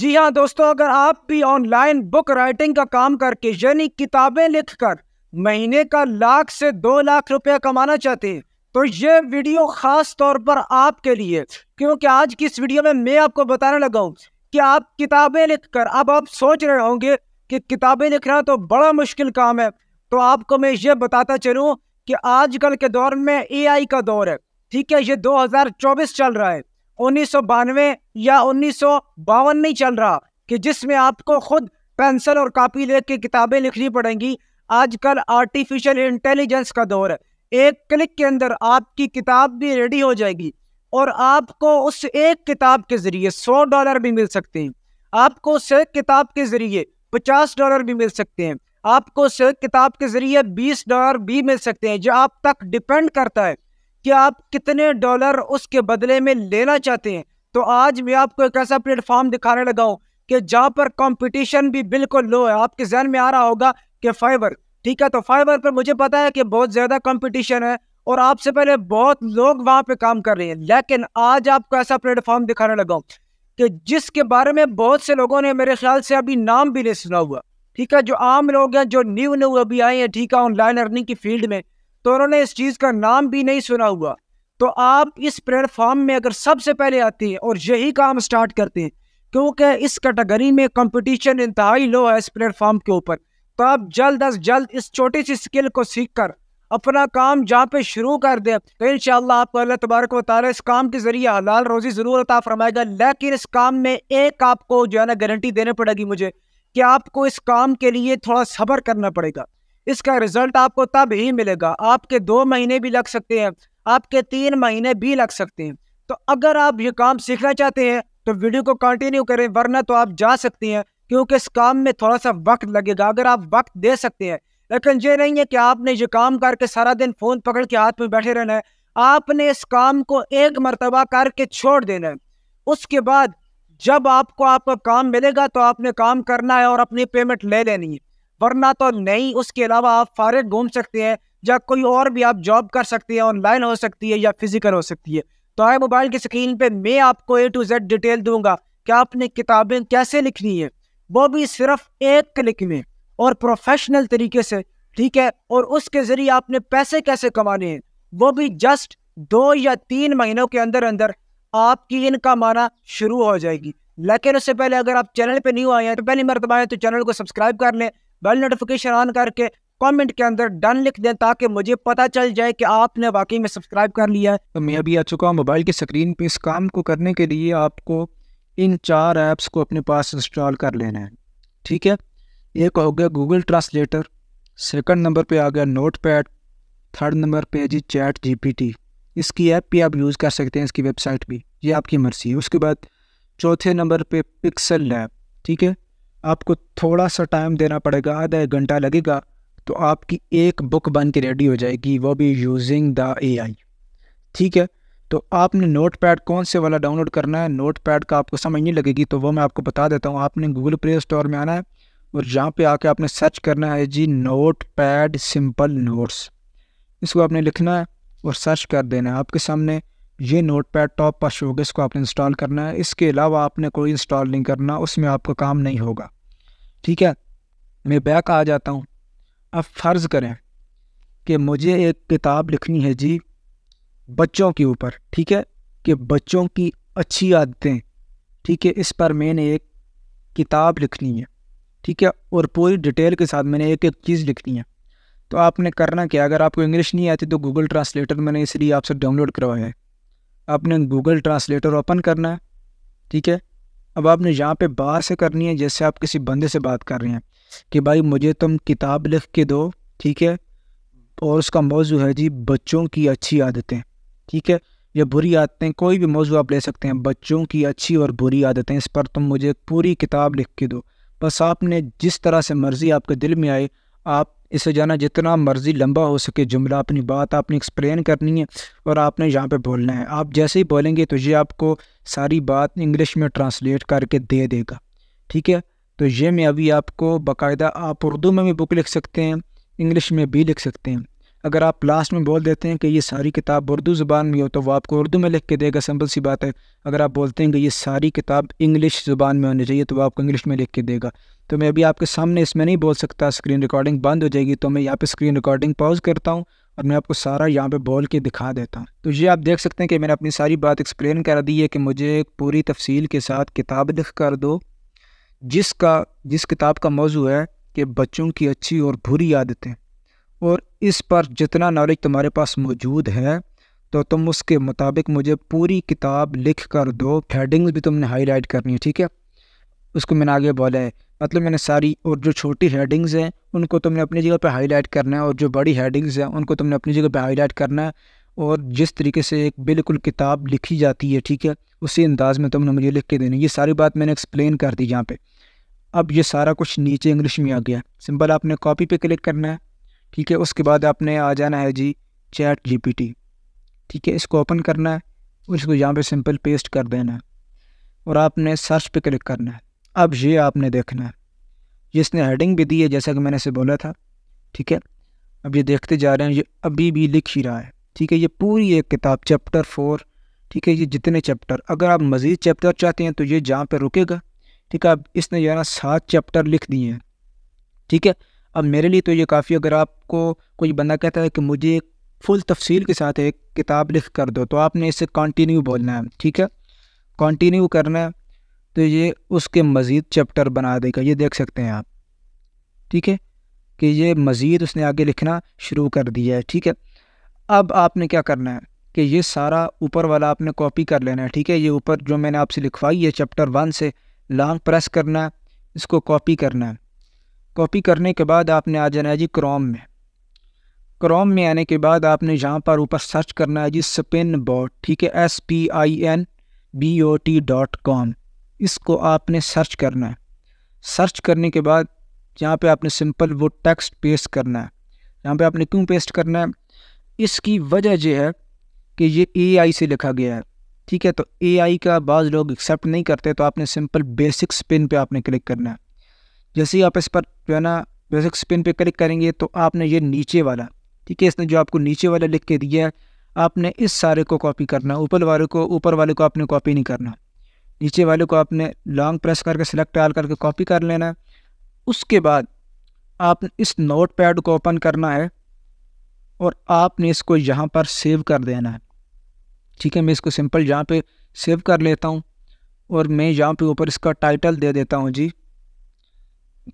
जी हाँ दोस्तों अगर आप भी ऑनलाइन बुक राइटिंग का काम करके यानी किताबें लिखकर महीने का लाख से दो लाख रुपया कमाना चाहते हैं तो ये वीडियो खास तौर पर आपके लिए क्योंकि आज की इस वीडियो में मैं आपको बताने लगा हूँ कि आप किताबें लिखकर अब आप सोच रहे होंगे कि किताबें लिखना तो बड़ा मुश्किल काम है तो आपको मैं ये बताता चलूँ कि आजकल के दौर में ए का दौर है ठीक है ये दो चल रहा है उन्नीस या उन्नीस नहीं चल रहा कि जिसमें आपको खुद पेंसिल और कापी लेके किताबें लिखनी पड़ेंगी आजकल आर्टिफिशियल इंटेलिजेंस का दौर है एक क्लिक के अंदर आपकी किताब भी रेडी हो जाएगी और आपको उस एक किताब के ज़रिए सौ डॉलर भी मिल सकते हैं आपको उस एक किताब के ज़रिए पचास डॉलर भी मिल सकते हैं आपको उस एक किताब के ज़रिए बीस डॉलर भी मिल सकते हैं जो आप तक डिपेंड करता है कि आप कितने डॉलर उसके बदले में लेना चाहते हैं तो आज मैं आपको एक ऐसा प्लेटफॉर्म दिखाने लगा हूँ कि जहाँ पर कंपटीशन भी बिल्कुल लो है आपके जहन में आ रहा होगा कि फाइबर ठीक है तो फाइबर पर मुझे पता है कि बहुत ज़्यादा कंपटीशन है और आपसे पहले बहुत लोग वहाँ पे काम कर रहे हैं लेकिन आज आपको ऐसा प्लेटफॉर्म दिखाने लगा हूँ कि जिसके बारे में बहुत से लोगों ने मेरे ख्याल से अभी नाम भी नहीं सुना हुआ ठीक है जो आम लोग हैं जो न्यू न्यू अभी आए हैं ठीक है ऑनलाइन अर्निंग की फील्ड में तो उन्होंने इस चीज़ का नाम भी नहीं सुना हुआ तो आप इस प्लेटफॉर्म में अगर सबसे पहले आते हैं और यही काम स्टार्ट करते हैं क्योंकि इस कैटेगरी में कंपटीशन इंतहाई लो है इस प्लेटफॉर्म के ऊपर तो आप जल्द अज जल्द इस छोटी सी स्किल को सीख कर अपना काम जहाँ पे शुरू कर दें तो इन आपको अल्लाह तबारक रहे इस काम के ज़रिए हलाल रोज़ी ज़रूर अता फरमाएगा लेकिन इस काम में एक आपको जो है ना गारंटी देनी पड़ेगी मुझे कि आपको इस काम के लिए थोड़ा सब्र करना पड़ेगा इसका रिजल्ट आपको तब ही मिलेगा आपके दो महीने भी लग सकते हैं आपके तीन महीने भी लग सकते हैं तो अगर आप ये काम सीखना चाहते हैं तो वीडियो को कंटिन्यू करें वरना तो आप जा सकते हैं क्योंकि इस काम में थोड़ा सा वक्त लगेगा अगर आप वक्त दे सकते हैं लेकिन ये नहीं है कि आपने ये काम करके सारा दिन फ़ोन पकड़ के हाथ में बैठे रहना है आपने इस काम को एक मरतबा करके छोड़ देना है उसके बाद जब आपको आपका काम मिलेगा तो आपने काम करना है और अपनी पेमेंट ले लेनी है वरना तो नहीं उसके अलावा आप फारग घूम सकते हैं या कोई और भी आप जॉब कर सकते हैं ऑनलाइन हो सकती है या फिजिकल हो सकती है तो आए मोबाइल की स्क्रीन पे मैं आपको ए टू जेड डिटेल दूंगा कि आपने किताबें कैसे लिखनी है वो भी सिर्फ एक क्लिक में और प्रोफेशनल तरीके से ठीक है और उसके ज़रिए आपने पैसे कैसे कमाने हैं वो भी जस्ट दो या तीन महीनों के अंदर अंदर आपकी इनकम आना शुरू हो जाएगी लेकिन उससे पहले अगर आप चैनल पर न्यू आए हैं तो पहली मरतबा है तो चैनल को सब्सक्राइब कर लें बेल नोटिफिकेशन ऑन करके कमेंट के अंदर डन लिख दें ताकि मुझे पता चल जाए कि आपने वाकई में सब्सक्राइब कर लिया है तो मैं अभी आ चुका हूँ मोबाइल की स्क्रीन पे इस काम को करने के लिए आपको इन चार ऐप्स को अपने पास इंस्टॉल कर लेना है ठीक है एक हो गया गूगल ट्रांसलेटर सेकंड नंबर पे आ गया नोट पैड थर्ड नंबर पर है जी चैट जी इसकी ऐप भी आप यूज़ कर सकते हैं इसकी वेबसाइट भी ये आपकी मर्ज़ी है उसके बाद चौथे नंबर पे पिक्सल लैब ठीक है आपको थोड़ा सा टाइम देना पड़ेगा आधा एक घंटा लगेगा तो आपकी एक बुक बन के रेडी हो जाएगी वो भी यूजिंग द एआई ठीक है तो आपने नोट पैड कौन से वाला डाउनलोड करना है नोट पैड का आपको समझ नहीं लगेगी तो वो मैं आपको बता देता हूँ आपने गूगल प्ले स्टोर में आना है और जहाँ पे आके आपने सर्च करना है जी नोट पैड सिंपल नोट्स इसको आपने लिखना है और सर्च कर देना है आपके सामने ये नोट पैड टॉप पर शोकेस को आपने इंस्टॉल करना है इसके अलावा आपने कोई इंस्टॉल नहीं करना उसमें आपका काम नहीं होगा ठीक है मैं बैक आ जाता हूँ अब फ़र्ज़ करें कि मुझे एक किताब लिखनी है जी बच्चों के ऊपर ठीक है कि बच्चों की अच्छी आदतें ठीक है इस पर मैंने एक किताब लिखनी है ठीक है और पूरी डिटेल के साथ मैंने एक एक चीज़ लिखनी है तो आपने करना क्या अगर आपको इंग्लिश नहीं आती तो गूगल ट्रांसलेटर मैंने इसलिए आपसे डाउनलोड करवाया है आपने गूगल ट्रांसलेटर ओपन करना है ठीक है अब आपने यहाँ पे बाहर से करनी है जैसे आप किसी बंदे से बात कर रहे हैं कि भाई मुझे तुम किताब लिख के दो ठीक है और उसका मौजू है जी बच्चों की अच्छी आदतें ठीक है या बुरी आदतें कोई भी मौजू आप ले सकते हैं बच्चों की अच्छी और बुरी आदतें इस पर तुम मुझे पूरी किताब लिख के दो बस आपने जिस तरह से मर्ज़ी आपके दिल में आए आप इसे जाना जितना मर्ज़ी लंबा हो सके जुमला अपनी बात आपने एक्सप्लेन करनी है और आपने यहाँ पे बोलना है आप जैसे ही बोलेंगे तो ये आपको सारी बात इंग्लिश में ट्रांसलेट करके दे देगा ठीक है तो ये मैं अभी आपको बाकायदा आप उर्दू में भी बुक लिख सकते हैं इंग्लिश में भी लिख सकते हैं अगर आप लास्ट में बोल देते हैं कि ये सारी किताब उर्दू ज़ुबान में हो तो वो आपको उर्दू में लिख के देगा सिंपल सी बात है अगर आप बोलते हैं कि ये सारी किताब इंग्लिश ज़ुबान में होनी चाहिए तो वो आपको इंग्लिश में लिख के देगा तो मैं अभी आपके सामने इसमें नहीं बोल सकता स्क्रीन रिकॉर्डिंग बंद हो जाएगी तो मैं यहाँ पर स्क्रीन रिकॉर्डिंग पॉज करता हूँ और मैं आपको सारा यहाँ पर बोल के दिखा देता हूँ तो ये आप देख सकते हैं कि मैंने अपनी सारी बात एक्सप्लेन कर दी है कि मुझे पूरी तफसील के साथ किताब लिख कर दो जिसका जिस किताब का मौजू है कि बच्चों की अच्छी और बुरी आदतें और इस पर जितना नॉलेज तुम्हारे पास मौजूद है तो तुम उसके मुताबिक मुझे पूरी किताब लिख कर दो हेडिंग्स भी तुमने हाईलाइट करनी है ठीक है उसको मैंने आगे बोला है मतलब मैंने सारी और जो छोटी हेडिंग्स हैं उनको तुमने अपनी जगह पर हाईलाइट करना है और जो बड़ी हेडिंग्स हैं उनको तुमने अपनी जगह पर हाईलाइट करना है और जिस तरीके से एक बिल्कुल किताब लिखी जाती है ठीक है उसी अंदाज में तुमने मुझे लिख के देनी ये सारी बात मैंने एक्सप्लेन कर दी यहाँ पर अब ये सारा कुछ नीचे इंग्लिश में आ गया सिंपल आपने कॉपी पर क्लिक करना है ठीक है उसके बाद आपने आ जाना है जी चैट जीपीटी ठीक है इसको ओपन करना है और इसको यहाँ पे सिंपल पेस्ट कर देना है और आपने सर्च पे क्लिक करना है अब ये आपने देखना है जिसने हेडिंग भी दी है जैसा कि मैंने इसे बोला था ठीक है अब ये देखते जा रहे हैं ये अभी भी लिख ही रहा है ठीक है ये पूरी एक किताब चैप्टर फोर ठीक है ये जितने चैप्टर अगर आप मज़ीद चैप्टर चाहते हैं तो ये जहाँ पर रुकेगा ठीक है अब इसने जो है ना सात चैप्टर लिख दिए हैं ठीक है अब मेरे लिए तो ये काफ़ी अगर आपको कोई बंदा कहता है कि मुझे एक फुल तफसील के साथ एक किताब लिख कर दो तो आपने इसे कंटिन्यू बोलना है ठीक है कंटिन्यू करना है तो ये उसके मज़ीद चैप्टर बना देगा ये देख सकते हैं आप ठीक है कि ये मज़ीद उसने आगे लिखना शुरू कर दिया है ठीक है अब आपने क्या करना है कि ये सारा ऊपर वाला आपने कॉपी कर लेना है ठीक है ये ऊपर जो मैंने आपसे लिखवाई है चैप्टर वन से लॉन्ग प्रेस करना है इसको कॉपी करना है कॉपी करने के बाद आपने आ जाना है जी क्रोम में क्रोम में आने के बाद आपने यहाँ पर ऊपर सर्च करना है जी स्पिन बॉट ठीक है S P I N B O T dot com इसको आपने सर्च करना है सर्च करने के बाद यहाँ पे आपने सिंपल वो टेक्स्ट पेस्ट करना है यहाँ पे आपने क्यों पेस्ट करना है इसकी वजह यह है कि ये एआई से लिखा गया है ठीक है तो एआई का बाज़ लोग एक्सेप्ट नहीं करते तो आपने सिंपल बेसिक स्पिन पे आपने क्लिक करना है जैसे ही आप इस पर जो है ना बेसिक स्पिन पे क्लिक करेंगे तो आपने ये नीचे वाला ठीक है इसने जो आपको नीचे वाला लिख के दिया है आपने इस सारे को कॉपी करना ऊपर वाले को ऊपर वाले को आपने कॉपी नहीं करना नीचे वाले को आपने लॉन्ग प्रेस करके सिलेक्ट डाल करके कॉपी कर लेना उसके बाद आप इस नोट पैड को ओपन करना है और आपने इसको यहाँ पर सेव कर देना है ठीक है मैं इसको सिंपल यहाँ पे सेव कर लेता हूँ और मैं यहाँ पे ऊपर इसका टाइटल दे देता हूँ जी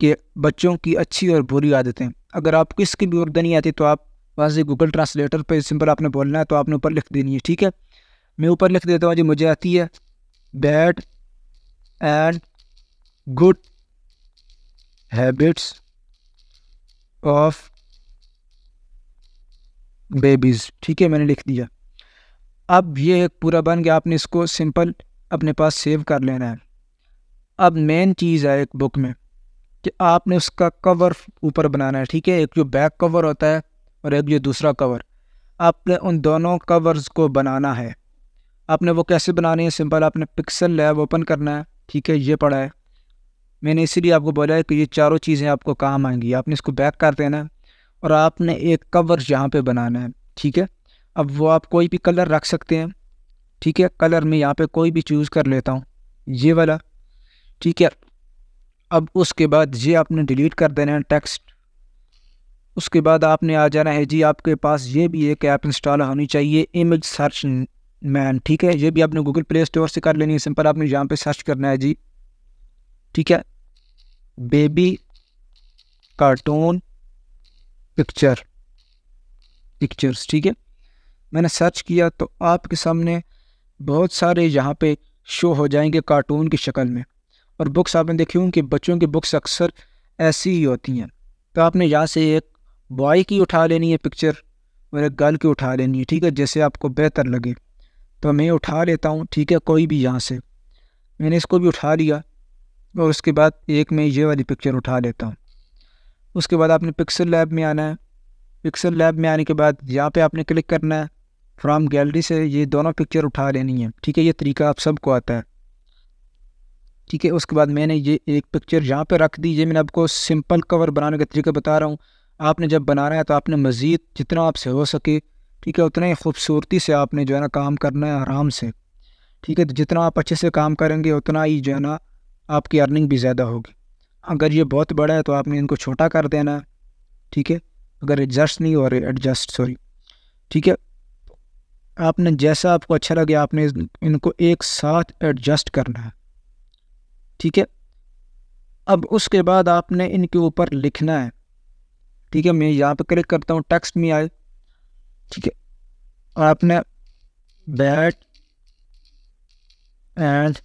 कि बच्चों की अच्छी और बुरी आदतें अगर आपको इसकी भी उर्द नहीं आती तो आप वहाँ से गूगल ट्रांसलेटर पर सिंपल आपने बोलना है तो आपने ऊपर लिख देनी है ठीक है मैं ऊपर लिख देता हूँ जी मुझे आती है bad and good habits of babies ठीक है मैंने लिख दिया अब ये एक पूरा बन गया आपने इसको सिंपल अपने पास सेव कर लेना है अब मेन चीज़ है एक बुक में कि आपने उसका कवर ऊपर बनाना है ठीक है एक जो बैक कवर होता है और एक जो दूसरा कवर आपने उन दोनों कवर्स को बनाना है आपने वो कैसे बनानी है सिंपल आपने पिक्सल लैब ओपन करना है ठीक है ये पढ़ा है मैंने इसीलिए आपको बोला है कि ये चारों चीज़ें आपको काम आएंगी आपने इसको बैक कर देना है और आपने एक कवर यहाँ पर बनाना है ठीक है अब वो आप कोई भी कलर रख सकते हैं ठीक है कलर में यहाँ पर कोई भी चूज़ कर लेता हूँ ये वाला ठीक है अब उसके बाद ये आपने डिलीट कर देना है टेक्स्ट उसके बाद आपने आ जाना है जी आपके पास ये भी एक ऐप इंस्टॉल होनी चाहिए इमेज सर्च मैन ठीक है ये भी आपने गूगल प्ले स्टोर से कर लेनी है सिंपल आपने यहाँ पे सर्च करना है जी ठीक है बेबी कार्टून पिक्चर पिक्चर्स ठीक है मैंने सर्च किया तो आपके सामने बहुत सारे यहाँ पे शो हो जाएंगे कार्टून की शक्ल में और बुक्स आपने देखी हूँ कि बच्चों की बुक्स अक्सर ऐसी ही होती हैं तो आपने यहाँ से एक बॉय की उठा लेनी है पिक्चर और एक गर्ल की उठा लेनी है ठीक है जैसे आपको बेहतर लगे तो मैं उठा लेता हूँ ठीक है कोई भी यहाँ से मैंने इसको भी उठा लिया और उसके बाद एक मैं ये वाली पिक्चर उठा लेता हूँ उसके बाद आपने पिक्सल लैब में आना है पिक्सल लैब में आने के बाद यहाँ पे आपने क्लिक करना है फ्रॉम गैलरी से ये दोनों पिक्चर उठा लेनी है ठीक है ये तरीका आप सबको आता है ठीक है उसके बाद मैंने ये एक पिक्चर यहाँ पर रख दी ये मैंने आपको सिंपल कवर बनाने का तरीका बता रहा हूँ आपने जब बनाना है तो आपने मज़ीद जितना आपसे हो सके ठीक है उतना ही खूबसूरती से आपने जो है ना काम करना है आराम से ठीक है तो जितना आप अच्छे से काम करेंगे उतना ही जो है ना आपकी अर्निंग भी ज़्यादा होगी अगर ये बहुत बड़ा है तो आपने इनको छोटा कर देना है ठीक है अगर एडजस्ट नहीं हो रही एडजस्ट सॉरी ठीक है आपने जैसा आपको अच्छा लगे आपने इनको एक साथ एडजस्ट करना है ठीक है अब उसके बाद आपने इनके ऊपर लिखना है ठीक है मैं यहाँ पे क्लिक करता हूँ टेक्स्ट में आए ठीक है आपने बैट एंड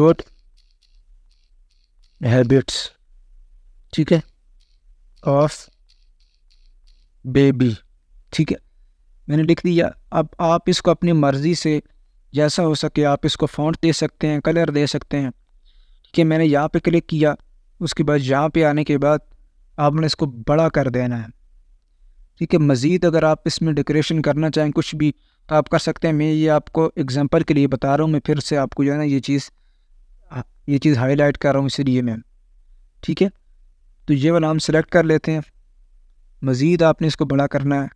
गुड हैबिट्स ठीक है ऑफ बेबी ठीक है मैंने लिख दिया अब आप इसको अपनी मर्ज़ी से जैसा हो सके आप इसको फ़ॉन्ट दे सकते हैं कलर दे सकते हैं कि मैंने यहाँ पे क्लिक किया उसके बाद यहाँ पे आने के बाद आपने इसको बड़ा कर देना है ठीक है मज़ीद अगर आप इसमें डेकोरेशन करना चाहें कुछ भी तो आप कर सकते हैं मैं ये आपको एग्ज़ाम्पल के लिए बता रहा हूँ मैं फिर से आपको जो है ना ये चीज़ ये चीज़ हाईलाइट कर रहा हूँ इसलिए मैं ठीक है तो ये वाला हम सेलेक्ट कर लेते हैं मज़ीद आपने इसको बड़ा करना है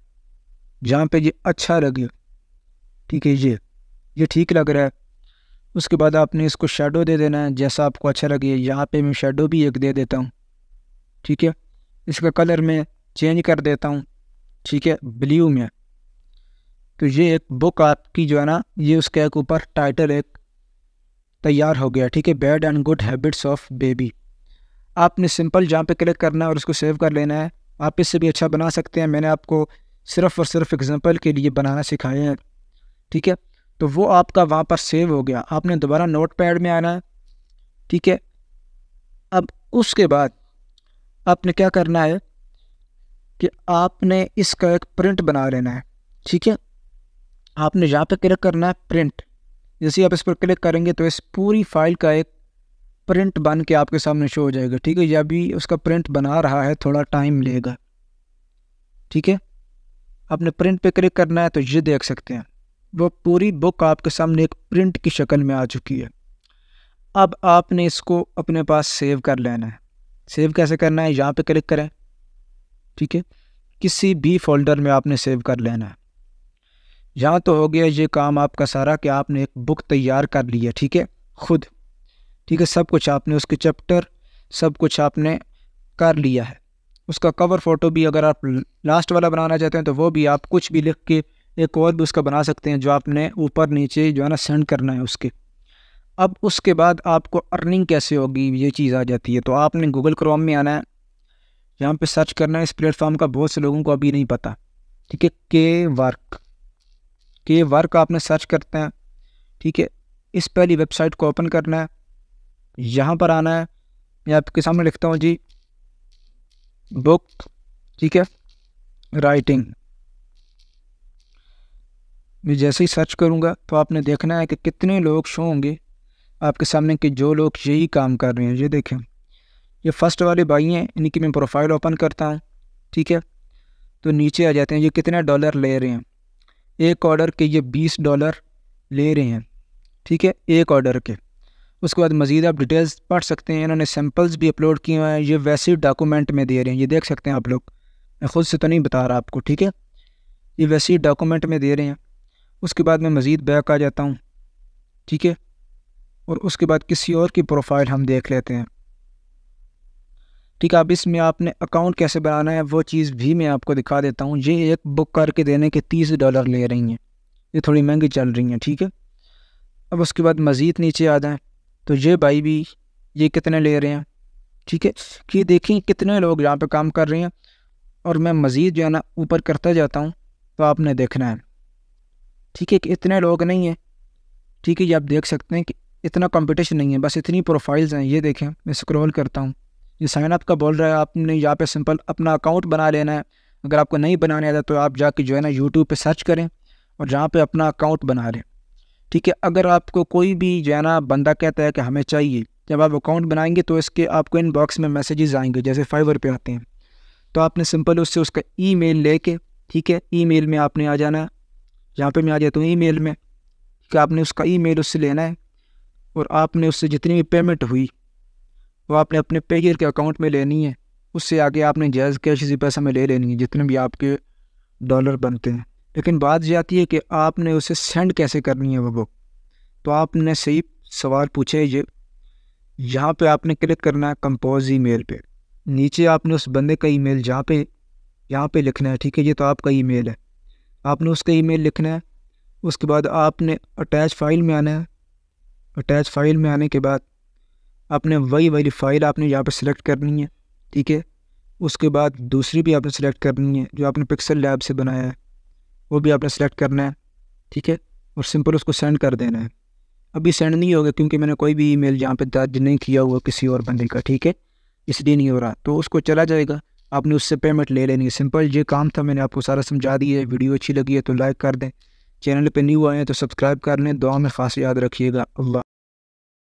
जहाँ पर ये अच्छा लगे ठीक है ये ये ठीक लग रहा है उसके बाद आपने इसको शेडो दे देना है जैसा आपको अच्छा लगे यहाँ पे मैं शेडो भी एक दे देता हूँ ठीक है इसका कलर मैं चेंज कर देता हूँ ठीक है ब्ल्यू में तो ये एक बुक आपकी जो है ना ये उसके एक ऊपर टाइटल एक तैयार हो गया ठीक है bad and good habits of baby आपने सिंपल जहाँ पे क्लिक करना है और उसको सेव कर लेना है आप इससे भी अच्छा बना सकते हैं मैंने आपको सिर्फ़ और सिर्फ एग्ज़ाम्पल के लिए बनाना सिखाया है ठीक है तो वो आपका वहाँ पर सेव हो गया आपने दोबारा नोट पैड में आना है ठीक है अब उसके बाद आपने क्या करना है कि आपने इसका एक प्रिंट बना लेना है ठीक है आपने यहाँ पर क्लिक करना है प्रिंट जैसे आप इस पर क्लिक करेंगे तो इस पूरी फाइल का एक प्रिंट बन के आपके सामने शो हो जाएगा ठीक है या भी उसका प्रिंट बना रहा है थोड़ा टाइम लेगा ठीक है आपने प्रिंट पे क्लिक करना है तो ये देख सकते हैं वो पूरी बुक आपके सामने एक प्रिंट की शक्ल में आ चुकी है अब आपने इसको अपने पास सेव कर लेना है सेव कैसे करना है यहाँ पे क्लिक करें ठीक है किसी भी फोल्डर में आपने सेव कर लेना है यहाँ तो हो गया ये काम आपका सारा कि आपने एक बुक तैयार कर ली है ठीक है खुद ठीक है सब कुछ आपने उसके चैप्टर सब कुछ आपने कर लिया है उसका कवर फ़ोटो भी अगर आप लास्ट वाला बनाना चाहते हैं तो वो भी आप कुछ भी लिख के एक और भी उसका बना सकते हैं जो आपने ऊपर नीचे जो है ना सेंड करना है उसके अब उसके बाद आपको अर्निंग कैसे होगी ये चीज़ आ जाती है तो आपने गूगल क्रोम में आना है यहाँ पे सर्च करना है इस प्लेटफॉर्म का बहुत से लोगों को अभी नहीं पता ठीक है के वर्क के वर्क आपने सर्च करते हैं ठीक है इस पहली वेबसाइट को ओपन करना है यहाँ पर आना है मैं आपके सामने लिखता हूँ जी बुक ठीक है राइटिंग मैं जैसे ही सर्च करूँगा तो आपने देखना है कि कितने लोग शो होंगे आपके सामने कि जो लोग यही काम कर रहे हैं ये देखें ये फ़र्स्ट वाले भाई हैं इनकी मैं प्रोफाइल ओपन करता हूँ ठीक है तो नीचे आ जाते हैं ये कितना डॉलर ले रहे हैं एक ऑर्डर के ये बीस डॉलर ले रहे हैं ठीक है एक ऑर्डर के उसके बाद मज़ीद आप डिटेल्स पढ़ सकते हैं इन्होंने सैम्पल्स भी अपलोड किए हुए हैं ये वैसे डॉक्यूमेंट में दे रहे हैं ये देख सकते हैं आप लोग मैं ख़ुद से तो नहीं बता रहा आपको ठीक है ये वैसे डॉक्यूमेंट में दे रहे हैं उसके बाद मैं मज़ीद बैक आ जाता हूँ ठीक है और उसके बाद किसी और की प्रोफाइल हम देख लेते हैं ठीक है अब इसमें आपने अकाउंट कैसे बनाना है वो चीज़ भी मैं आपको दिखा देता हूँ ये एक बुक करके देने के तीस डॉलर ले रही हैं ये थोड़ी महंगी चल रही हैं ठीक है अब उसके बाद मज़ीद नीचे आ जाएँ तो ये भाई भी ये कितने ले रहे हैं ठीक है कि ये देखें कितने लोग यहाँ पे काम कर रहे हैं और मैं मज़ीद जो है ना ऊपर करता जाता हूँ तो आपने देखना है ठीक है कि इतने लोग नहीं हैं ठीक है ये आप देख सकते हैं कि इतना कंपटीशन नहीं है बस इतनी प्रोफाइल्स हैं ये देखें मैं स्क्रॉल करता हूँ ये साइन अप का बोल रहा है आपने यहाँ पे सिंपल अपना अकाउंट बना लेना है अगर आपको नहीं बनाने आता तो आप जाके जो है ना यूट्यूब पे सर्च करें और जहाँ पे अपना अकाउंट बना लें ठीक है अगर आपको कोई भी जो है ना बंदा कहता है कि हमें चाहिए जब आप अकाउंट बनाएंगे तो इसके आपको इनबॉक्स में मैसेजेस आएंगे जैसे फाइवर पे आते हैं तो आपने सिंपल उससे उसका ईमेल लेके ठीक है ईमेल में आपने आ जाना यहाँ पे मैं आ जाता हूँ ईमेल में कि आपने उसका ईमेल उससे लेना है और आपने उससे जितनी भी पेमेंट हुई वो आपने अपने पेयर के अकाउंट में लेनी है उससे आगे आपने जायज़ कैश इसी पैसा में ले लेनी है जितने भी आपके डॉलर बनते हैं लेकिन बात यह आती है कि आपने उसे सेंड कैसे करनी है वो बुक तो आपने सही सवाल पूछे ये यहाँ पे आपने क्लिक करना है कंपोज ईमेल पे नीचे आपने उस बंदे का ईमेल जहाँ पे यहाँ पे लिखना है ठीक है ये तो आपका ईमेल है आपने उसका ईमेल लिखना है उसके बाद आपने अटैच फ़ाइल में आना है अटैच फ़ाइल में आने के बाद आपने वही वाली फ़ाइल आपने यहाँ पर सिलेक्ट करनी है ठीक है उसके बाद दूसरी भी आपने सेलेक्ट करनी है जो आपने पिक्सल लैब से बनाया है वो भी आपने सेलेक्ट करना है ठीक है और सिंपल उसको सेंड कर देना है अभी सेंड नहीं होगा क्योंकि मैंने कोई भी ईमेल यहाँ पर दर्ज नहीं किया हुआ किसी और बंदे का ठीक है इसलिए नहीं हो रहा तो उसको चला जाएगा आपने उससे पेमेंट ले लेनी है सिंपल ये काम था मैंने आपको सारा समझा दिया है वीडियो अच्छी लगी है तो लाइक कर दें चैनल पर न्यू आए हैं तो सब्सक्राइब कर लें दुआ में खास याद रखिएगा अल्लाह